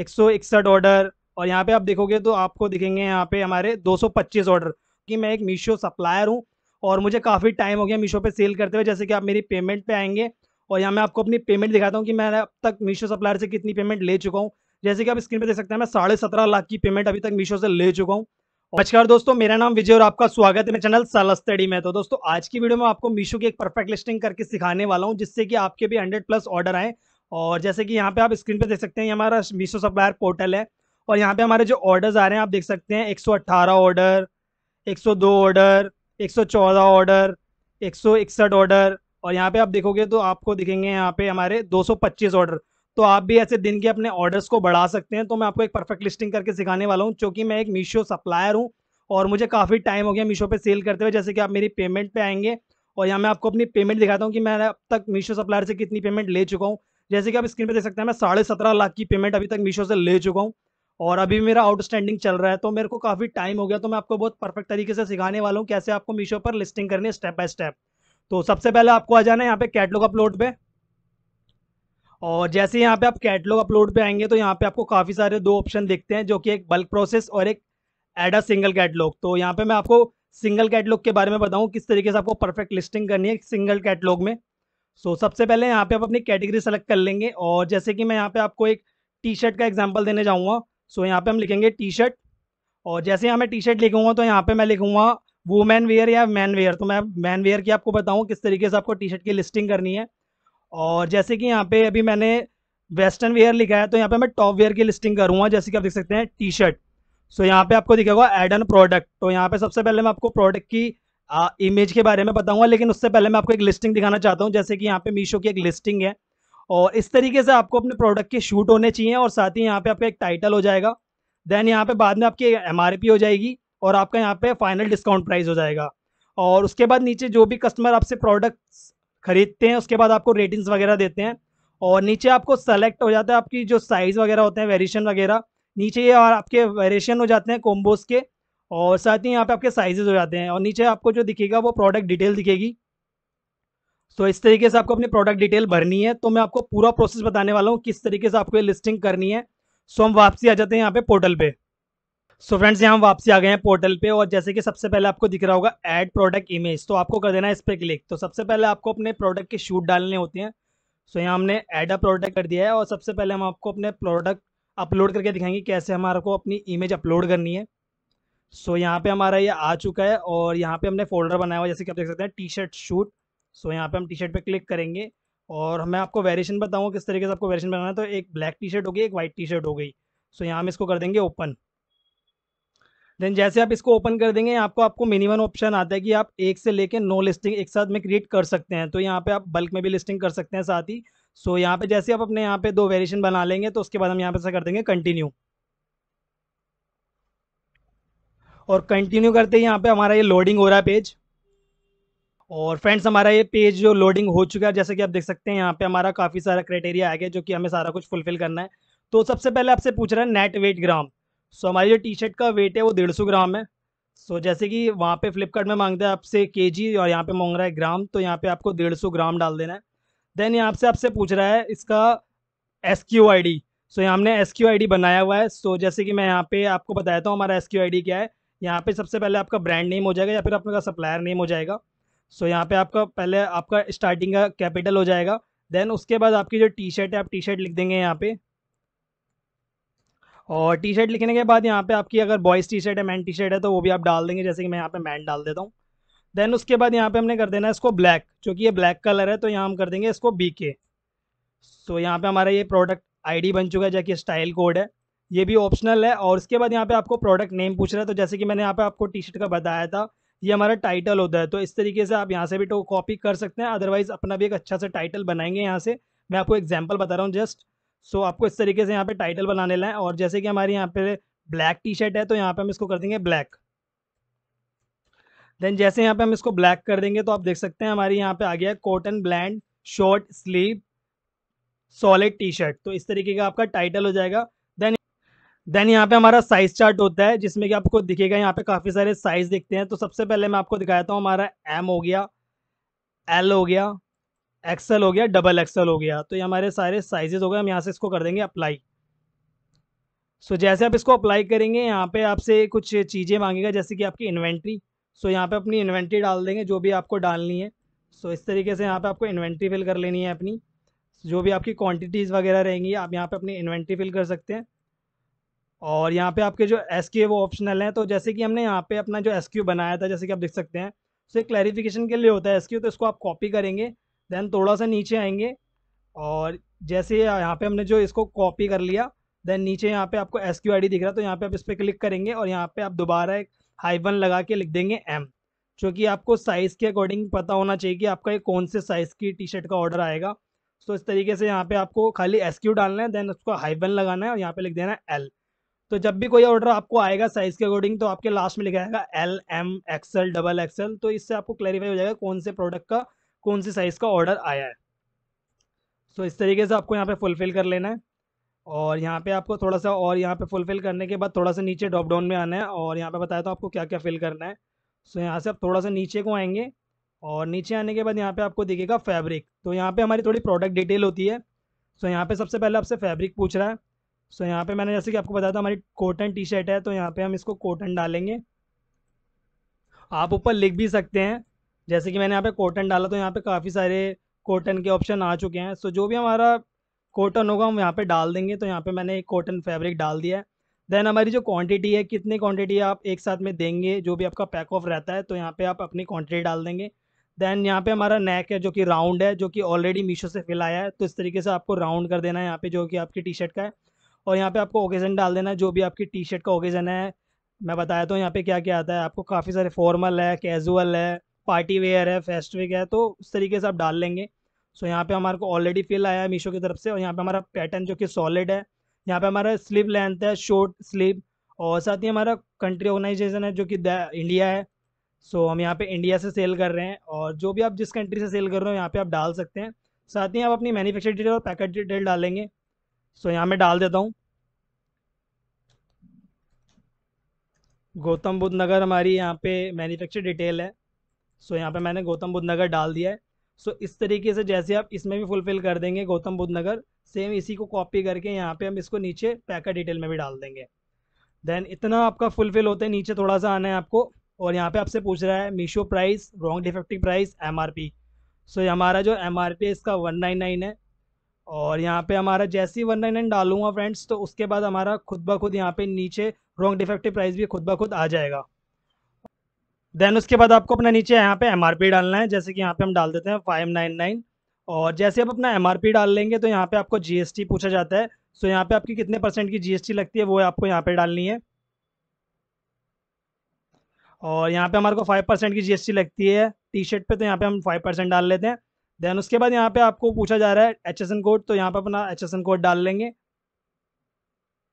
एक ऑर्डर और यहाँ पे आप देखोगे तो आपको दिखेंगे यहाँ पे हमारे 225 ऑर्डर कि मैं एक मीशो सप्लायर हूँ और मुझे काफ़ी टाइम हो गया मीशो पे सेल करते हुए जैसे कि आप मेरी पेमेंट पे आएंगे और यहाँ मैं आपको अपनी पेमेंट दिखाता हूँ कि मैं अब तक मीशो सप्लायर से कितनी पेमेंट ले चुका हूँ जैसे कि आप स्क्रीन पर देख सकते हैं मैं साढ़े सत्रह लाख की पेमेंट अभी तक मीशो से ले चुका हूँ नमस्कार दोस्तों मेरा नाम विजय और आपका स्वागत है मेरे चैनल सलस्तडी में तो दोस्तों आज की वीडियो में आपको मीशो की एक परफेक्ट लिस्टिंग करके सिखाने वाला हूँ जिससे कि आपके भी हंड्रेड प्लस ऑर्डर आए और जैसे कि यहाँ पे आप स्क्रीन पे देख सकते हैं ये हमारा मीशो सप्लायर पोर्टल है और यहाँ पे हमारे जो ऑर्डर्स आ रहे हैं आप देख सकते हैं 118 ऑर्डर 102 ऑर्डर 114 ऑर्डर 161 ऑर्डर और यहाँ पे आप देखोगे तो आपको दिखेंगे यहाँ पे हमारे 225 ऑर्डर तो आप भी ऐसे दिन के अपने ऑर्डर्स को बढ़ा सकते हैं तो मैं आपको एक परफेक्ट लिस्टिंग करके सिखाने वाला हूँ क्योंकि मैं एक मीशो सप्लायर हूँ और मुझे काफ़ी टाइम हो गया मीशो पर सेल करते हुए जैसे कि आप मेरी पेमेंट पे आएंगे और यहाँ मैं आपको अपनी पेमेंट दिखाता हूँ कि मैं अब तक मीशो सप्लायर से कितनी पेमेंट ले चुका हूँ जैसे कि आप स्क्रीन पे देख सकते हैं मैं साढ़े सत्रह लाख की पेमेंट अभी तक मीशो से ले चुका हूँ और अभी मेरा आउटस्टैंडिंग चल रहा है तो मेरे को काफ़ी टाइम हो गया तो मैं आपको बहुत परफेक्ट तरीके से सिखाने वाला हूँ कैसे आपको मीशो पर लिस्टिंग करनी है स्टेप बाय स्टेप तो सबसे पहले आपको आ जाना है यहाँ पे कैटलॉग अपलोड पे और जैसे यहाँ पे आप कैटलॉग अपलोड पे आएंगे तो यहाँ पे आपको काफ़ी सारे दो ऑप्शन देखते हैं जो कि एक बल्क प्रोसेस और एक एडा सिंगल कैटलॉग तो यहाँ पे मैं आपको सिंगल कैटलॉग के बारे में बताऊँ किस तरीके से आपको परफेक्ट लिस्टिंग करनी है सिंगल कैटलॉग में सो so, सबसे पहले यहाँ पे आप अपनी कैटेगरी सेलेक्ट कर लेंगे और जैसे कि मैं यहाँ पे आपको एक टी शर्ट का एग्जाम्पल देने जाऊँगा सो so, यहाँ पे हम लिखेंगे टी शर्ट और जैसे यहाँ मैं टी शर्ट लिखूँगा तो यहाँ पे मैं लिखूँगा वुमेन वेयर या मैन वेयर तो मैं मैन वेयर की आपको बताऊँ किस तरीके से आपको टी शर्ट की लिस्टिंग करनी है और जैसे कि यहाँ पे अभी मैंने वेस्टर्न वेयर लिखा है तो यहाँ पे मैं टॉप वेयर की लिस्टिंग करूँगा जैसे कि आप देख सकते हैं टी शर्ट सो यहाँ पे आपको दिखेगा एड एन प्रोडक्ट तो यहाँ पे सबसे पहले मैं आपको प्रोडक्ट की इमेज के बारे में बताऊंगा लेकिन उससे पहले मैं आपको एक लिस्टिंग दिखाना चाहता हूँ जैसे कि यहाँ पे मीशो की एक लिस्टिंग है और इस तरीके से आपको अपने प्रोडक्ट के शूट होने चाहिए और साथ ही यहाँ पे आपका एक टाइटल हो जाएगा देन यहाँ पे बाद में आपकी एम हो जाएगी और आपका यहाँ पे फाइनल डिस्काउंट प्राइस हो जाएगा और उसके बाद नीचे जो भी कस्टमर आपसे प्रोडक्ट्स खरीदते हैं उसके बाद आपको रेटिंग्स वगैरह देते हैं और नीचे आपको सेलेक्ट हो जाता है आपकी जो साइज़ वगैरह होते हैं वेरिएशन वगैरह नीचे ये और आपके वेरिएशन हो जाते हैं कोम्बोज के और साथ ही यहाँ पे आपके साइजेस हो जाते हैं और नीचे आपको जो दिखेगा वो प्रोडक्ट डिटेल दिखेगी सो so, इस तरीके से आपको अपनी प्रोडक्ट डिटेल भरनी है तो मैं आपको पूरा प्रोसेस बताने वाला हूँ किस तरीके से आपको ये लिस्टिंग करनी है सो so, हम वापसी आ जाते हैं यहाँ पे पोर्टल पे सो फ्रेंड्स यहाँ हम वापसी आ गए हैं पोर्टल पे और जैसे कि सबसे पहले आपको दिख रहा होगा एड प्रोडक्ट इमेज तो आपको कर देना है इस पर क्लिक तो सबसे पहले आपको अपने प्रोडक्ट के शूट डालने होते हैं सो so, यहाँ हमने एड अ प्रोडक्ट कर दिया है और सबसे पहले हम आपको अपने प्रोडक्ट अपलोड करके दिखाएंगे कैसे हमारे को अपनी इमेज अपलोड करनी है सो so, यहाँ पे हमारा ये आ चुका है और यहाँ पे हमने फोल्डर बनाया हुआ जैसे कि आप देख सकते हैं टी शर्ट शूट सो यहाँ पे हम टी शर्ट पे क्लिक करेंगे और मैं आपको वेरिएशन बताऊँगा किस तरीके से आपको वेरिएशन बनाना है तो एक ब्लैक टी शर्ट हो गई एक वाइट टी शर्ट हो गई सो so, यहाँ हम इसको कर देंगे ओपन देन जैसे आप इसको ओपन कर देंगे आपको आपको मिनिमम ऑप्शन आता है कि आप एक से लेकर नो लिस्टिंग एक साथ में क्रिएट कर सकते हैं तो यहाँ पे आप बल्क में भी लिस्टिंग कर सकते हैं साथ ही सो so, यहाँ पे जैसे आप अपने यहाँ पे दो वेरिएशन बना लेंगे तो उसके बाद हम यहाँ पे ऐसा कर देंगे कंटिन्यू और कंटिन्यू करते हैं यहाँ पे हमारा ये लोडिंग हो रहा है पेज और फ्रेंड्स हमारा ये पेज जो लोडिंग हो चुका है जैसे कि आप देख सकते हैं यहाँ पे हमारा काफ़ी सारा क्राइटेरिया आ गया जो कि हमें सारा कुछ फुलफिल करना है तो सबसे पहले आपसे पूछ रहा है नेट वेट ग्राम सो हमारी जो टी शर्ट का वेट है वो डेढ़ सौ ग्राम है सो जैसे कि वहाँ पे फ्लिपकार्ट में मांगते हैं आपसे के जी और यहाँ पे मांग रहा है ग्राम तो यहाँ पे आपको डेढ़ सौ ग्राम डाल देना है देन यहाँ से आपसे पूछ रहा है इसका S Q I D so यहाँ हमने एस क्यू आई डी बनाया हुआ है सो so, जैसे कि मैं यहाँ पे आपको बताया था हमारा एस क्यू आई डी क्या है यहाँ पे सबसे पहले आपका ब्रांड नेम हो जाएगा या फिर आपका सप्लायर नेम हो जाएगा सो so, यहाँ पे आपका पहले आपका स्टार्टिंग का कैपिटल हो जाएगा देन उसके बाद आपकी जो टी शर्ट है आप टी शर्ट लिख देंगे यहाँ पे और टी शर्ट लिखने के बाद यहाँ पे आपकी अगर बॉयज़ टी शर्ट है मैन टी शर्ट है तो वो भी आप डाल देंगे जैसे कि मैं यहाँ पे मैन डाल देता हूँ देन उसके बाद यहाँ पे हमने कर देना है इसको ब्लैक क्योंकि ये ब्लैक कलर है तो यहाँ हम कर देंगे इसको बी सो सो यहाँ पर हमारा ये प्रोडक्ट आईडी बन चुका है जैसे स्टाइल कोड है ये भी ऑप्शनल है और उसके बाद यहाँ पे आपको प्रोडक्ट नेम पूछ रहा है तो जैसे कि मैंने यहाँ पे आपको टी शर्ट का बताया था ये हमारा टाइटल होता है तो इस तरीके से आप यहाँ से भी तो कॉपी कर सकते हैं अदरवाइज अपना भी एक अच्छा सा टाइटल बनाएंगे यहाँ से मैं आपको एग्जाम्पल बता रहा हूँ जस्ट सो आपको इस तरीके से यहाँ पे टाइटल बनाने लाएँ और जैसे कि हमारे यहाँ पे ब्लैक टी शर्ट है तो यहाँ पे हम इसको कर देंगे ब्लैक देन जैसे यहाँ पे हम इसको ब्लैक कर देंगे तो आप देख सकते हैं हमारे यहाँ पे आ गया cotton blend short sleeve solid T shirt तो इस तरीके का आपका टाइटल हो जाएगा देन यहाँ पे हमारा साइज चार्ट होता है जिसमें कि आपको दिखेगा यहाँ पे काफ़ी सारे साइज दिखते हैं तो सबसे पहले मैं आपको दिखाया था हमारा एम हो गया एल हो गया एक्सएल हो गया डबल एक्सएल हो गया तो ये हमारे सारे साइजेस हो गए हम यहाँ से इसको कर देंगे अप्लाई सो so, जैसे आप इसको अप्लाई करेंगे यहाँ पे आपसे कुछ चीज़ें मांगेगा जैसे कि आपकी इन्वेंट्री सो so, यहाँ पे अपनी इन्वेंट्री डाल देंगे जो भी आपको डालनी है सो so, इस तरीके से यहाँ पे आपको इन्वेंट्री फिल कर लेनी है अपनी जो भी आपकी क्वांटिटीज़ वगैरह रहेंगी आप यहाँ पे अपनी इन्वेंट्री फिल कर सकते हैं और यहाँ पे आपके जो एस है वो ऑप्शनल है तो जैसे कि हमने यहाँ पे अपना जो एस क्यू बनाया था जैसे कि आप देख सकते हैं उसे क्लैरिफिकेशन के लिए होता है एस क्यू तो इसको आप कॉपी करेंगे देन थोड़ा सा नीचे आएंगे और जैसे यहाँ पे हमने जो इसको कॉपी कर लिया देन नीचे यहाँ पे आपको एस क्यू आई दिख रहा है तो यहाँ पे आप इस पर क्लिक करेंगे और यहाँ पे आप दोबारा एक वन लगा के लिख देंगे एम क्योंकि आपको साइज़ के अकॉर्डिंग पता होना चाहिए कि आपका ये कौन से साइज़ की टी शर्ट का ऑर्डर आएगा तो इस तरीके से यहाँ पे आपको खाली एस क्यू डालना है देन उसको वन लगाना है और यहाँ पे लिख देना है एल तो जब भी कोई ऑर्डर आपको आएगा साइज के अकॉर्डिंग तो आपके लास्ट में लिखा आएगा L M X L double X L तो इससे आपको क्लैरिफाई हो जाएगा कौन से प्रोडक्ट का कौन से साइज़ का ऑर्डर आया है सो so, इस तरीके से आपको यहाँ पे फुलफ़िल कर लेना है और यहाँ पे आपको थोड़ा सा और यहाँ पे फुलफ़िल करने के बाद थोड़ा सा नीचे ड्रॉप डाउन में आना है और यहाँ पे बताया था तो आपको क्या क्या फिल करना है सो so, यहाँ से आप थोड़ा सा नीचे को आएंगे और नीचे आने के बाद यहाँ पे आपको दिखेगा फैब्रिक तो यहाँ पे हमारी थोड़ी प्रोडक्ट डिटेल होती है सो so, यहाँ पे सबसे पहले आपसे फैब्रिक पूछ रहा है सो so, यहाँ पे मैंने जैसे कि आपको बताया था हमारी कॉटन टी शर्ट है तो यहाँ पे हम इसको कॉटन डालेंगे आप ऊपर लिख भी सकते हैं जैसे कि मैंने यहाँ पे कॉटन डाला तो यहाँ पे काफ़ी सारे कॉटन के ऑप्शन आ चुके हैं सो so, जो भी हमारा कॉटन होगा हम यहाँ पे डाल देंगे तो यहाँ पे मैंने एक कॉटन फैब्रिक डाल दिया है देन हमारी जो क्वान्टिटी है कितनी क्वान्टिटी आप एक साथ में देंगे जो भी आपका पैक ऑफ रहता है तो यहाँ पर आप अपनी क्वान्टिटी डाल देंगे देन यहाँ पे हमारा नेक है जो कि राउंड है जो कि ऑलरेडी मीशो से फिल आया है तो इस तरीके से आपको राउंड कर देना है यहाँ पे जो कि आपकी टी शर्ट का है और यहाँ पे आपको ओकेज़न डाल देना है जो भी आपकी टी शर्ट का ओकेज़न है मैं बताया तो यहाँ पे क्या क्या आता है आपको काफ़ी सारे फॉर्मल है कैजुअल है पार्टी वेयर है वेक है तो उस तरीके से आप डाल लेंगे सो यहाँ पे हमारे को ऑलरेडी फिल आया है मीशो की तरफ से और यहाँ पे हमारा पैटर्न जो कि सॉलिड है यहाँ पे हमारा स्लीव लेंथ है शॉर्ट स्लीव और साथ ही हमारा कंट्री ऑर्गेनाइजेशन है जो कि इंडिया है सो so, हम यहाँ पे इंडिया से सेल कर रहे हैं और जो भी आप जिस कंट्री से सेल कर रहे हो यहाँ पे आप डाल सकते हैं साथ ही आप अपनी मैनुफेक्चर डिटेल और पैकेट डिटेल डालेंगे सो यहाँ मैं डाल देता हूँ गौतम बुद्ध नगर हमारी यहाँ पे मैन्युफैक्चर डिटेल है सो यहाँ पे मैंने गौतम बुद्ध नगर डाल दिया है सो इस तरीके से जैसे आप इसमें भी फुलफिल कर देंगे गौतम बुद्ध नगर सेम इसी को कॉपी करके यहाँ पे हम इसको नीचे पैकर डिटेल में भी डाल देंगे देन इतना आपका फुलफिल होता है नीचे थोड़ा सा आना है आपको और यहाँ पे आपसे पूछ रहा है Meesho price wrong defective price M R P so हमारा जो एम आर पी है इसका वन नाइन नाइन है और यहाँ पे हमारा जैसी वन नाइन नाइन डालूंगा फ्रेंड्स तो उसके बाद हमारा खुद ब खुद यहाँ पे नीचे रॉन्ग डिफेक्टिव प्राइस भी खुद ब खुद आ जाएगा देन उसके बाद आपको अपना नीचे यहाँ पे एमआरपी डालना है जैसे कि यहाँ पे हम डाल देते हैं फाइव नाइन नाइन और जैसे आप अपना एमआरपी डाल लेंगे तो यहाँ पे आपको जीएसटी पूछा जाता है सो यहाँ पे आपकी कितने परसेंट की जीएसटी लगती है वो आपको यहाँ पे डालनी है और यहाँ पे हमारे को फाइव परसेंट की जीएसटी लगती है टी शर्ट पे तो यहाँ पे हम फाइव परसेंट डाल लेते हैं देन उसके बाद यहाँ पे आपको पूछा जा रहा है एच कोड तो यहाँ पे अपना एच कोड डाल लेंगे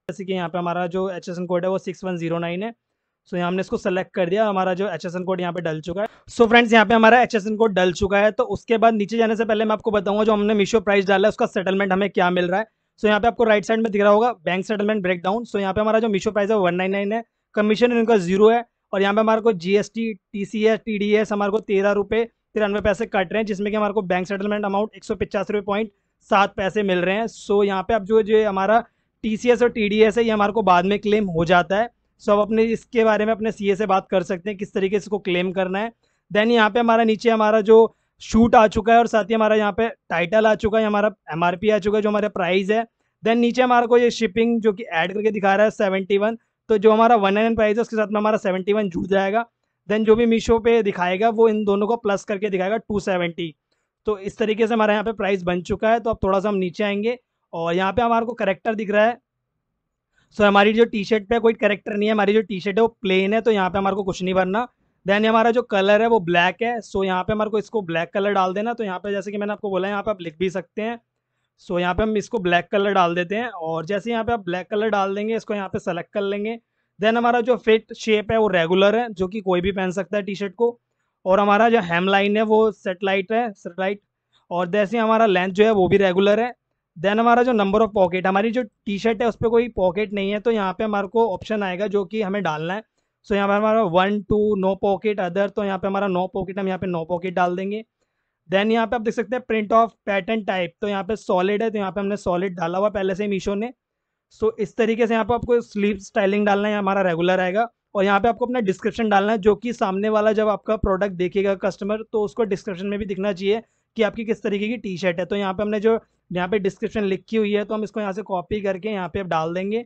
जैसे कि यहाँ पे हमारा जो एच कोड है वो सिक्स वन जीरो नाइन है सो so, यहाँ हमने इसको सेलेक्ट कर दिया हमारा जो एच कोड यहाँ पे डल चुका है सो so, फ्रेंड्स यहाँ पे हमारा एच कोड डल चुका है तो उसके बाद नीचे जाने से पहले मैं आपको बताऊंगा जो हमने मीशो प्राइस डाला है उसका सेटलमेंट हमें क्या मिल रहा है सो so, यहाँ पे आपको राइट साइड में दिख रहा होगा bank settlement break down so यहाँ पे हमारा जो मीशो प्राइस है वन नाइन नाइन है कमीशन इनका जीरो है और यहाँ पे हमारे को G S T T C S T D S हमारे को तेरह रुपये तिरानवे पैसे कट रहे हैं जिसमें कि हमारे को बैंक सेटलमेंट अमाउंट एक सौ पिचासी रुपये पॉइंट सात पैसे मिल रहे हैं सो यहाँ पे अब जो जो हमारा टी और टी है ये हमारे को बाद में क्लेम हो जाता है सो अब अपने इसके बारे में अपने सी से बात कर सकते हैं किस तरीके से इसको क्लेम करना है देन यहाँ पे हमारा नीचे हमारा जो शूट आ चुका है और साथ ही हमारा यहाँ पे टाइटल आ चुका है हमारा एम आ चुका है जो हमारा प्राइस है देन नीचे हमारे को ये शिपिंग जो कि ऐड करके दिखा रहा है सेवेंटी वन तो जो हमारा वन एन प्राइस है उसके साथ में हमारा सेवेंटी वन जुड़ जाएगा देन जो भी मीशो पे दिखाएगा वो इन दोनों को प्लस करके दिखाएगा टू सेवेंटी तो इस तरीके से हमारा यहाँ पे प्राइस बन चुका है तो अब थोड़ा सा हम नीचे आएंगे और यहाँ पे हमारे को करेक्टर दिख रहा है सो so, हमारी जो टी शर्ट पे कोई करेक्टर नहीं है हमारी जो टी शर्ट है वो प्लेन है तो यहाँ पे हमारे को कुछ नहीं भरना देन हमारा जो कलर है वो ब्लैक है सो so, यहाँ पे हमारे को इसको ब्लैक कलर डाल देना तो यहाँ पे जैसे कि मैंने आपको बोला यहाँ पे आप लिख भी सकते हैं सो so, यहाँ पे हम इसको ब्लैक कलर डाल देते हैं और जैसे यहाँ पे आप ब्लैक कलर डाल देंगे इसको यहाँ पे सेलेक्ट कर लेंगे देन हमारा जो फिट शेप है वो रेगुलर है जो कि कोई भी पहन सकता है टी शर्ट को और हमारा जो हेम लाइन है वो सेटेलाइट है सेटेलाइट और जैसे हमारा लेंथ जो है वो भी रेगुलर है देन हमारा जो नंबर ऑफ पॉकेट हमारी जो टी शर्ट है उस पर कोई पॉकेट नहीं है तो यहाँ पे हमारे को ऑप्शन आएगा जो कि हमें डालना है सो so, यहाँ पे हमारा one two no pocket other तो यहाँ पे हमारा नो पॉकेट हम यहाँ पे नो पॉकेट डाल देंगे देन यहाँ पे आप देख सकते हैं प्रिंट ऑफ पैटर्न टाइप तो यहाँ पे सॉलिड है तो यहाँ पे हमने सॉलिड डाला हुआ पहले से मीशो ने सो इस तरीके से यहाँ पे आपको स्लीव स्टाइलिंग डालना है हमारा रेगुलर आएगा और यहाँ पे आपको अपना डिस्क्रिप्शन डालना है जो कि सामने वाला जब आपका प्रोडक्ट देखेगा कस्टमर तो उसको डिस्क्रिप्शन में भी दिखना चाहिए कि आपकी किस तरीके की टी शर्ट है तो यहाँ पे हमने जो यहाँ पे डिस्क्रिप्शन लिखी हुई है तो हम इसको यहाँ से कॉपी करके यहाँ पे आप डाल देंगे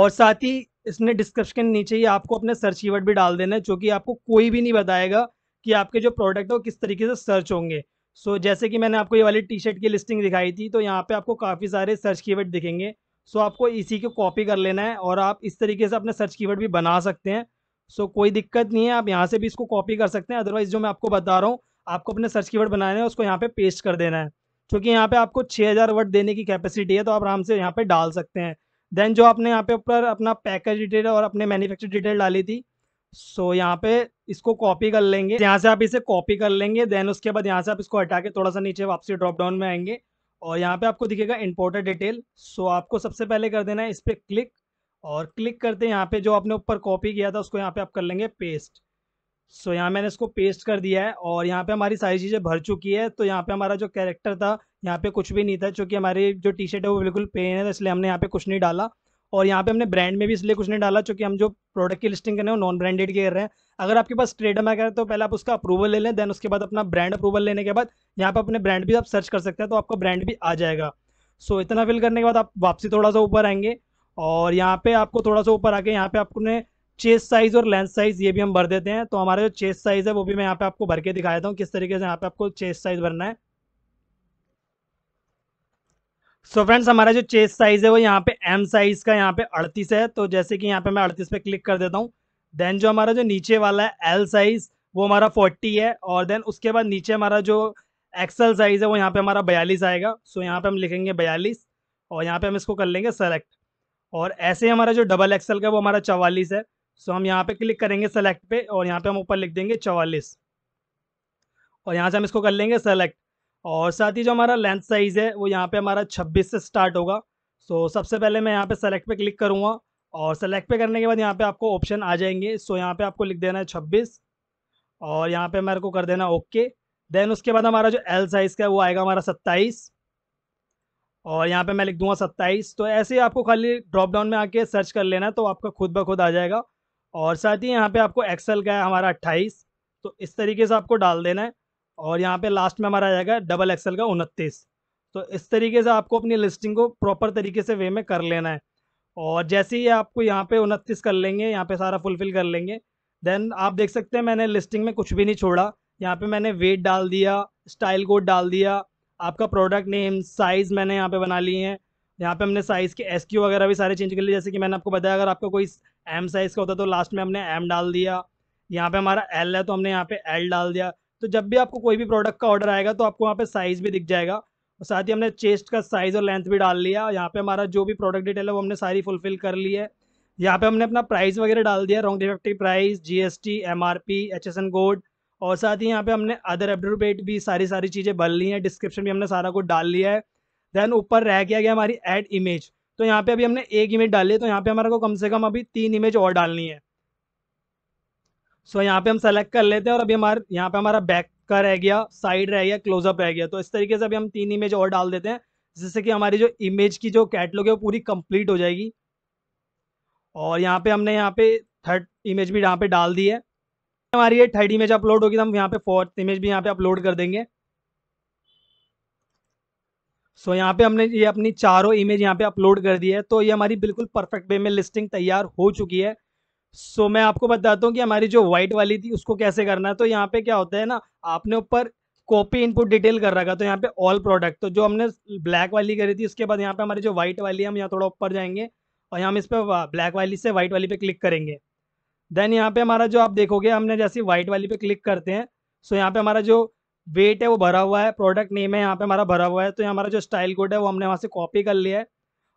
और साथ ही इसने डिस्क्रिप्शन नीचे ही आपको अपने सर्च ईवर्ड भी डाल देना है जो कि आपको कोई भी नहीं बताएगा कि आपके जो प्रोडक्ट है वो किस तरीके से सर्च होंगे सो so, जैसे कि मैंने आपको ये वाली टी शर्ट की लिस्टिंग दिखाई थी तो यहाँ पे आपको काफ़ी सारे सर्च कीवर्ड दिखेंगे सो so, आपको इसी को कॉपी कर लेना है और आप इस तरीके से अपने सर्च कीवर्ड भी बना सकते हैं सो so, कोई दिक्कत नहीं है आप यहाँ से भी इसको कॉपी कर सकते हैं अदरवाइज़ जो मैं आपको बता रहा हूँ आपको अपने सर्च कीवर्ड बनाना है उसको यहाँ पे पेस्ट कर देना है क्योंकि यहाँ पर आपको छः वर्ड देने की कैपेसिटी है तो आप आराम से यहाँ पर डाल सकते हैं देन जो आपने यहाँ पे ऊपर अपना पैकेज डिटेल और अपने मैन्युफैक्चर डिटेल डाली थी सो so, यहाँ पे इसको कॉपी कर लेंगे यहाँ से आप इसे कॉपी कर लेंगे देन उसके बाद यहाँ से आप इसको हटा के थोड़ा सा नीचे वापसी ड्रॉप डाउन में आएंगे और यहाँ पे आपको दिखेगा इंपोर्टेड डिटेल सो आपको सबसे पहले कर देना है इस पर क्लिक और क्लिक करते यहाँ पे जो आपने ऊपर कॉपी किया था उसको यहाँ पे आप कर लेंगे पेस्ट सो so, यहाँ मैंने इसको पेस्ट कर दिया है और यहाँ पे हमारी सारी चीज़ें भर चुकी है तो यहाँ पे हमारा जो कैरेक्टर था यहाँ पे कुछ भी नहीं था क्योंकि हमारी जो टी शर्ट है वो बिल्कुल पेन है तो इसलिए हमने यहाँ पे कुछ नहीं डाला और यहाँ पे हमने ब्रांड में भी इसलिए कुछ नहीं डाला चूंकि हम जो प्रोडक्ट की लिस्टिंग कर रहे हैं वो नॉन ब्रांडेड की कर रहे हैं अगर आपके पास ट्रेडम है तो पहले आप उसका अप्रूवल ले लें देन उसके बाद अपना ब्रांड अप्रूवल लेने के बाद यहाँ पर अपने ब्रांड भी आप सर्च कर सकते हैं तो आपका ब्रांड भी आ जाएगा सो so, इतना फिल करने के बाद आप वापसी थोड़ा सा ऊपर आएंगे और यहाँ पे आपको थोड़ा सा ऊपर आके यहाँ पे आपने चेस्ट साइज और लेंथ साइज ये भी हम भर देते हैं तो हमारा जो चेस्ट साइज है वो भी मैं यहाँ पे आपको भर के दिखाया था किस तरीके से यहाँ पे आपको चेस्ट साइज भरना है सो so फ्रेंड्स हमारा जो चेस्ट साइज़ है वो यहाँ पे एम साइज़ का यहाँ पे अड़तीस है तो जैसे कि यहाँ पे मैं अड़तीस पे क्लिक कर देता हूँ देन जो हमारा जो नीचे वाला है एल साइज़ वो हमारा फोर्टी है और देन उसके बाद नीचे हमारा जो एक्सल साइज़ है वो यहाँ पे हमारा बयालीस आएगा सो so यहाँ पे हम लिखेंगे बयालीस और यहाँ पे हम इसको कर लेंगे सेलेक्ट और ऐसे हमारा जो डबल एक्सल का वो हमारा चवालीस है सो so हम यहाँ पे क्लिक करेंगे सेलेक्ट पे और यहाँ पे हम ऊपर लिख देंगे चवालीस और यहाँ से हम इसको कर लेंगे सेलेक्ट और साथ ही जो हमारा लेंथ साइज़ है वो यहाँ पे हमारा 26 से स्टार्ट होगा सो so, सबसे पहले मैं यहाँ पे सेलेक्ट पे क्लिक करूँगा और सेलेक्ट पे करने के बाद यहाँ पे आपको ऑप्शन आ जाएंगे सो so, यहाँ पे आपको लिख देना है 26 और यहाँ पे मेरे को कर देना ओके देन उसके बाद हमारा जो एल साइज़ का है वो आएगा हमारा सत्ताईस और यहाँ पर मैं लिख दूँगा सत्ताईस तो ऐसे ही आपको खाली ड्रॉप डाउन में आके सर्च कर लेना तो आपका खुद ब खुद आ जाएगा और साथ ही यहाँ पर आपको एक्सेल का है हमारा अट्ठाईस तो इस तरीके से आपको डाल देना है और यहाँ पे लास्ट में हमारा आ जाएगा डबल एक्सल का उनतीस तो इस तरीके से आपको अपनी लिस्टिंग को प्रॉपर तरीके से वे में कर लेना है और जैसे ही आपको यहाँ पे उनतीस कर लेंगे यहाँ पे सारा फुलफिल कर लेंगे देन आप देख सकते हैं मैंने लिस्टिंग में कुछ भी नहीं छोड़ा यहाँ पे मैंने वेट डाल दिया स्टाइल कोड डाल दिया आपका प्रोडक्ट नेम साइज़ मैंने यहाँ पे बना ली है यहाँ पे हमने साइज़ के एस वगैरह भी सारे चेंज कर लिए जैसे कि मैंने आपको बताया अगर आपका कोई एम साइज़ का होता तो लास्ट में हमने एम डाल दिया यहाँ पे हमारा एल है तो हमने यहाँ पे एल डाल दिया तो जब भी आपको कोई भी प्रोडक्ट का ऑर्डर आएगा तो आपको वहाँ पे साइज़ भी दिख जाएगा और साथ ही हमने चेस्ट का साइज़ और लेंथ भी डाल लिया यहाँ पे हमारा जो भी प्रोडक्ट डिटेल है वो हमने सारी फुलफिल कर ली है यहाँ पे हमने अपना प्राइस वगैरह डाल दिया wrong defective price G S T M R P H S N code और साथ ही यहाँ पे हमने अदर एब्रोपेट भी सारी सारी चीज़ें भर ली हैं डिस्क्रिप्शन भी हमने सारा कुछ डाल लिया है देन ऊपर रह गया गया हमारी एड इमेज तो यहाँ पे अभी हमने एक इमेज डाली है तो यहाँ पे हमारे को कम से कम अभी तीन इमेज और डालनी है सो so, यहाँ पे हम सेलेक्ट कर लेते हैं और अभी हमारे यहाँ पे हमारा बैक का रह गया साइड रह गया क्लोजअप रह गया तो इस तरीके से अभी हम तीन इमेज और डाल देते हैं जिससे कि हमारी जो इमेज की जो कैटलॉग है वो पूरी कंप्लीट हो जाएगी और यहाँ पे हमने यहाँ पे थर्ड इमेज भी यहाँ पे डाल दी है हमारी ये थर्ड इमेज अपलोड होगी तो हम यहाँ पे फोर्थ इमेज भी यहाँ पे अपलोड कर देंगे सो so, यहाँ पे हमने ये अपनी चारों इमेज यहाँ पे अपलोड कर दी है तो ये हमारी बिल्कुल परफेक्ट वे में लिस्टिंग तैयार हो चुकी है सो so, मैं आपको बताता हूँ कि हमारी जो व्हाइट वाली थी उसको कैसे करना है तो यहाँ पे क्या होता है ना आपने ऊपर कॉपी इनपुट डिटेल कर रखा तो यहाँ पे ऑल प्रोडक्ट तो जो हमने ब्लैक वाली करी थी उसके बाद यहाँ पे हमारी जो व्हाइट वाली है हम यहाँ थोड़ा ऊपर जाएंगे और यहाँ हम इस पर ब्लैक वाली से व्हाइट वाली पे क्लिक करेंगे देन यहाँ पे हमारा जो आप देखोगे हमने जैसे व्हाइट वाली पे क्लिक करते हैं सो यहाँ पे हमारा जो वेट है वो भरा हुआ है प्रोडक्ट नेम है यहाँ पे हमारा भरा हुआ है तो हमारा जो स्टाइल कोड है वो हमने वहाँ से कॉपी कर लिया है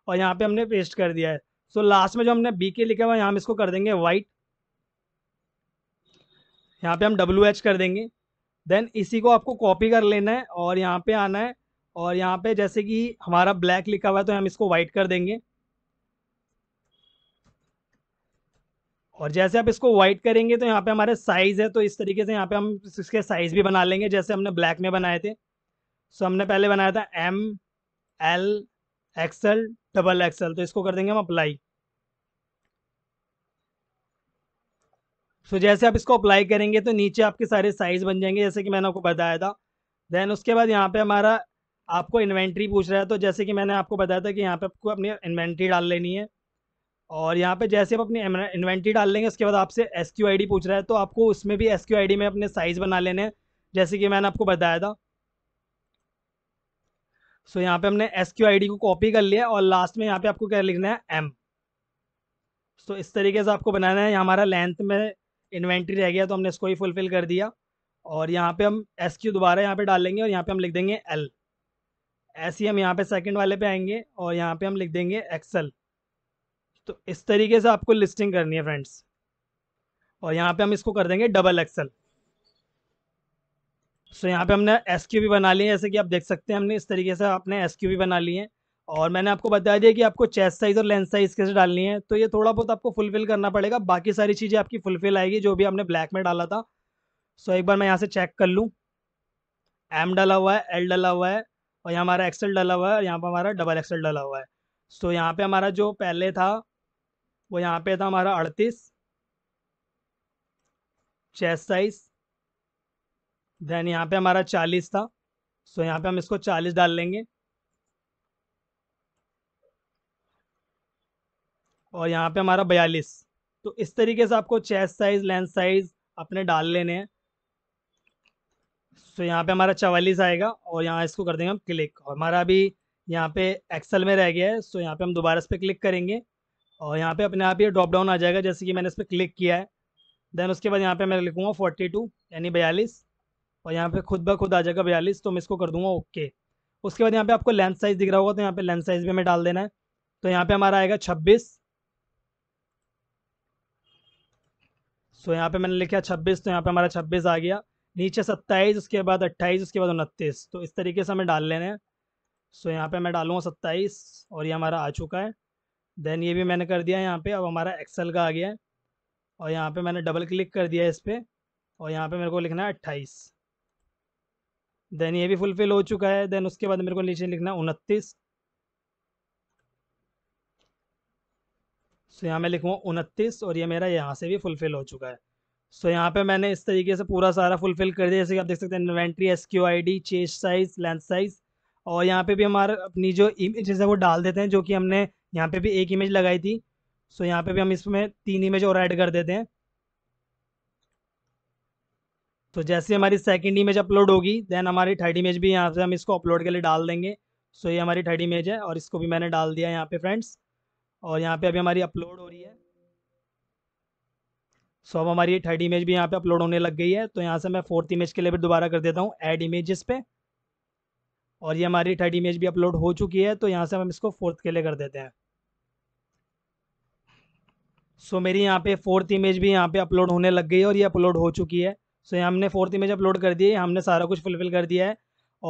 और यहाँ पे हमने पेस्ट कर दिया है सो so, लास्ट में जो हमने बी के लिखा हुआ है यहाँ हम इसको कर देंगे वाइट यहाँ पे हम डब्ल्यू एच कर देंगे देन इसी को आपको कॉपी कर लेना है और यहाँ पे आना है और यहाँ पे जैसे कि हमारा ब्लैक लिखा हुआ है तो हम इसको वाइट कर देंगे और जैसे आप इसको वाइट करेंगे तो यहाँ पे हमारे साइज़ है तो इस तरीके से यहाँ पे हम इसके साइज़ भी बना लेंगे जैसे हमने ब्लैक में बनाए थे सो हमने पहले बनाया था M L X L double X L तो इसको कर देंगे हम अप्लाई सो जैसे आप इसको अप्लाई करेंगे तो नीचे आपके सारे साइज़ बन जाएंगे जैसे कि मैंने आपको बताया था देन उसके बाद यहाँ पे हमारा आपको इन्वेंट्री पूछ रहा है तो जैसे कि मैंने आपको बताया था कि यहाँ पे आपको अपनी इन्वेंट्री डाल लेनी है और यहाँ पे जैसे आप अपनी इन्वेंट्री डाल लेंगे उसके बाद आपसे एस क्यू आई डी पूछ रहा है तो आपको उसमें भी एस क्यू आई डी में अपने साइज़ बना लेने हैं जैसे कि मैंने आपको बताया था सो यहाँ पे हमने एस क्यू आई डी को कॉपी कर लिया और लास्ट में यहाँ पे आपको क्या लिखना है एम सो so, इस तरीके से आपको बनाना है हमारा लेंथ में इन्वेंट्री रह गया तो हमने इसको ही फुलफिल कर दिया और यहाँ पे हम एस क्यू दोबारा यहाँ पे डाल लेंगे और यहाँ पे हम लिख देंगे एल ऐसे ही हम यहाँ पे सेकंड वाले पे आएंगे और यहाँ पे हम लिख देंगे एक्सेल तो इस तरीके से आपको लिस्टिंग करनी है फ्रेंड्स और यहाँ पे हम इसको कर देंगे डबल एक्सेल सो यहाँ पे हमने एस क्यू भी बना है जैसे कि आप देख सकते हैं हमने इस तरीके से आपने एस क्यू भी बना लिए हैं और मैंने आपको बता दिया कि आपको चेस्ट साइज़ और लेंथ साइज़ कैसे डालनी है तो ये थोड़ा बहुत आपको फुलफिल करना पड़ेगा बाकी सारी चीज़ें आपकी फुलफिल आएगी जो भी आपने ब्लैक में डाला था सो एक बार मैं यहाँ से चेक कर लूँ एम डाला हुआ है एल डाला हुआ है और यहाँ हमारा एक्सेल डाला हुआ है और यहाँ पर हमारा डबल एक्सेल डाला हुआ है सो यहाँ पे हमारा जो पहले था वो यहाँ पे था हमारा अड़तीस चेस्ट साइज देन यहाँ पे हमारा चालीस था सो यहाँ पे हम इसको चालीस डाल लेंगे और यहाँ पे हमारा बयालीस तो इस तरीके से आपको चेस्ट साइज़ लेंथ साइज़ अपने डाल लेने हैं तो यहाँ पे हमारा चवालीस आएगा और यहाँ इसको कर देंगे हम क्लिक और हमारा अभी यहाँ पे एक्सेल में रह गया है सो यहाँ पे हम दोबारा इस पर क्लिक करेंगे और यहाँ पे अपने आप ये ड्रॉप डाउन आ जाएगा जैसे कि मैंने इस पर क्लिक किया है देन उसके बाद यहाँ पे मैं लिखूँगा फोर्टी टू यानी बयालीस और यहाँ पे खुद ब खुद आ जाएगा बयालीस तो मैं इसको कर दूंगा ओके उसके बाद यहाँ पे आपको लेंथ साइज़ दिख रहा होगा तो यहाँ पे लेंथ साइज़ भी हमें डाल देना है तो यहाँ पे हमारा आएगा छब्बीस सो यहाँ पे मैंने लिखा छब्बीस तो यहाँ पे हमारा छब्बीस आ गया नीचे सत्ताईस उसके बाद अट्ठाईस उसके बाद उनतीस तो इस तरीके से हमें डाल लेने हैं सो यहाँ पे मैं डालूँगा सत्ताईस और ये हमारा आ चुका है देन ये भी मैंने कर दिया है यहाँ पे अब हमारा एक्सेल का आ गया है और यहाँ पे मैंने डबल क्लिक कर दिया इस पर और यहाँ पे मेरे को लिखना है अट्ठाईस देन ये भी फुलफ़िल हो चुका है देन उसके बाद मेरे को नीचे लिखना है उनतीस सो यहाँ मैं लिखूँगा उनतीस और ये मेरा यहाँ से भी फुलफिल हो चुका है सो यहाँ पे मैंने इस तरीके से पूरा सारा फुलफिल कर दिया जैसे कि आप देख सकते हैं inventory S Q I D chest size length size और यहाँ पे भी हमारा अपनी जो इमेज है वो डाल देते हैं जो कि हमने यहाँ पे भी एक इमेज लगाई थी सो यहाँ पे भी हम इसमें तीन इमेज और ऐड कर देते हैं तो जैसे हमारी सेकेंड इमेज अपलोड होगी देन हमारी थर्ड इमेज भी यहाँ से हम इसको अपलोड के लिए डाल देंगे सो ये हमारी थर्ड इमेज है और इसको भी मैंने डाल दिया यहाँ पे फ्रेंड्स और यहाँ पे अभी हमारी अपलोड हो रही है सो अब हमारी थर्ड इमेज भी यहाँ पे अपलोड होने लग गई है तो यहाँ से मैं फोर्थ इमेज के लिए भी दोबारा कर देता हूँ ऐड इमेजेस पे और ये हमारी थर्ड इमेज भी अपलोड हो चुकी है तो यहाँ से हम इसको फोर्थ के लिए कर देते हैं सो so, मेरी यहाँ पे फोर्थ इमेज भी यहाँ पे अपलोड होने लग गई है और ये अपलोड हो चुकी है सो so, यहाँ हमने फोर्थ इमेज अपलोड कर दी है हमने सारा कुछ फुलफिल कर दिया है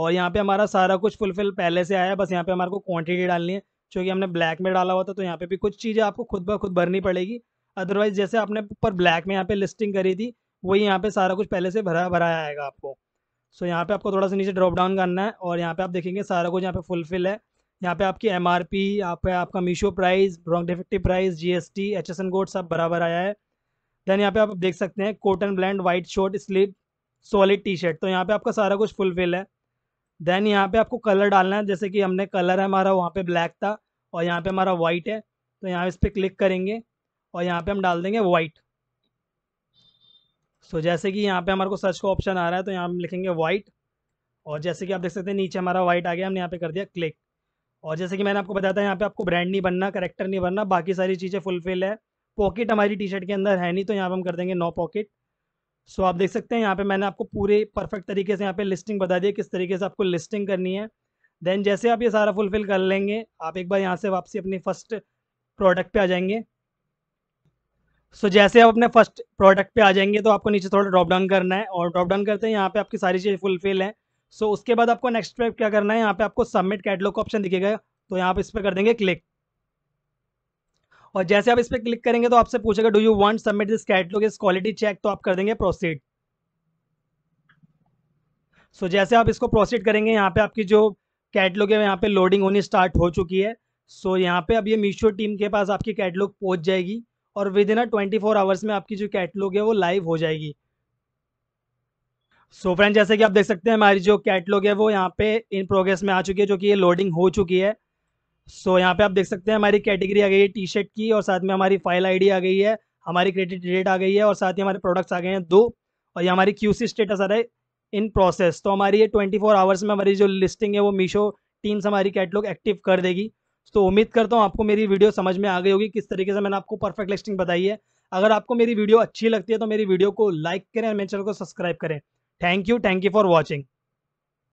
और यहाँ पे हमारा सारा कुछ फुलफिल पहले से आया है बस यहाँ पे हमारे को क्वांटिटी डालनी है क्योंकि हमने ब्लैक में डाला हुआ था तो यहाँ पे भी कुछ चीज़ें आपको खुद ब खुद भरनी पड़ेगी अदरवाइज जैसे आपने ऊपर ब्लैक में यहाँ पे लिस्टिंग करी थी वही यहाँ पे सारा कुछ पहले से भरा भराया आएगा आपको सो यहाँ पे आपको थोड़ा सा नीचे ड्रॉप डाउन करना है और यहाँ पे आप देखेंगे सारा कुछ यहाँ पे फुलफिल है यहाँ पे आपकी एम आर पी यहाँ आपका Meesho price wrong defective price G S T H S N code सब बराबर आया है देन यहाँ पे आप देख सकते हैं cotton blend white shirt sleeve solid T shirt तो यहाँ पे आपका सारा कुछ फुलफिल है देन यहाँ पे आपको कलर डालना है जैसे कि हमने कलर हमारा वहाँ पे ब्लैक था और यहाँ पे हमारा वाइट है तो यहाँ इस पर क्लिक करेंगे और यहाँ पे हम डाल देंगे वाइट सो so, जैसे कि यहाँ पे हमारे को सर्च का ऑप्शन आ रहा है तो यहाँ हम लिखेंगे वाइट और जैसे कि आप देख सकते हैं नीचे हमारा वाइट आ गया हमने यहाँ पे कर दिया क्लिक और जैसे कि मैंने आपको बताया था यहाँ पे आपको ब्रांड नहीं बनना करेक्टर नहीं बनना बाकी सारी चीज़ें फुलफिल है पॉकेट हमारी टी शर्ट के अंदर है नहीं तो यहाँ पर हम कर देंगे नो पॉकेट सो आप देख सकते हैं यहाँ पर मैंने आपको पूरे परफेक्ट तरीके से यहाँ पर लिस्टिंग बता दी किस तरीके से आपको लिस्टिंग करनी है देन जैसे आप ये सारा फुलफिल कर लेंगे आप एक बार यहाँ से वापसी अपनी फर्स्ट प्रोडक्ट पे आ जाएंगे सो so, जैसे आप अपने फर्स्ट प्रोडक्ट पे आ जाएंगे तो आपको नीचे थोड़ा ड्रॉप डाउन करना है और ड्रॉप डाउन करते हैं यहाँ पे आपकी सारी चीज़ फुलफिल है सो so, उसके बाद आपको नेक्स्ट स्टेप क्या करना है यहाँ पे आपको सबमिट कैटलॉग का ऑप्शन दिखेगा तो यहाँ पे इस पर कर देंगे क्लिक और जैसे आप इस पर क्लिक करेंगे तो आपसे पूछेगा do you want submit this catalogue is quality check तो आप कर देंगे प्रोसीड सो so, जैसे आप इसको प्रोसीड करेंगे यहाँ पे आपकी जो कैटलॉग है यहाँ पे लोडिंग होनी स्टार्ट हो चुकी है सो so, यहाँ पे अब ये मीशो टीम के पास आपकी कैटलॉग पहुँच जाएगी और within a twenty four hours में आपकी जो कैटलॉग है वो लाइव हो जाएगी सो so, फ्रेंड जैसे कि आप देख सकते हैं हमारी जो कैटलॉग है वो यहाँ पे इन प्रोग्रेस में आ चुकी है जो कि ये लोडिंग हो चुकी है सो so, यहाँ पे आप देख सकते हैं हमारी कैटेगरी आ गई है टी शर्ट की और साथ में हमारी फाइल आई आ गई है हमारी क्रेडिट रेट आ गई है और साथ ही हमारे प्रोडक्ट्स आ गए हैं दो और ये हमारी क्यूसी स्टेटस आ रहा है इन प्रोसेस तो हमारी ये ट्वेंटी फोर आवर्स में हमारी जो लिस्टिंग है वो मीशो टीम्स हमारी कैटलॉग एक्टिव कर देगी तो उम्मीद करता हूँ आपको मेरी वीडियो समझ में आ गई होगी किस तरीके से मैंने आपको परफेक्ट लिस्टिंग बताई है अगर आपको मेरी वीडियो अच्छी लगती है तो मेरी वीडियो को लाइक करें और मेरे चैनल को सब्सक्राइब करें thank you thank you for watching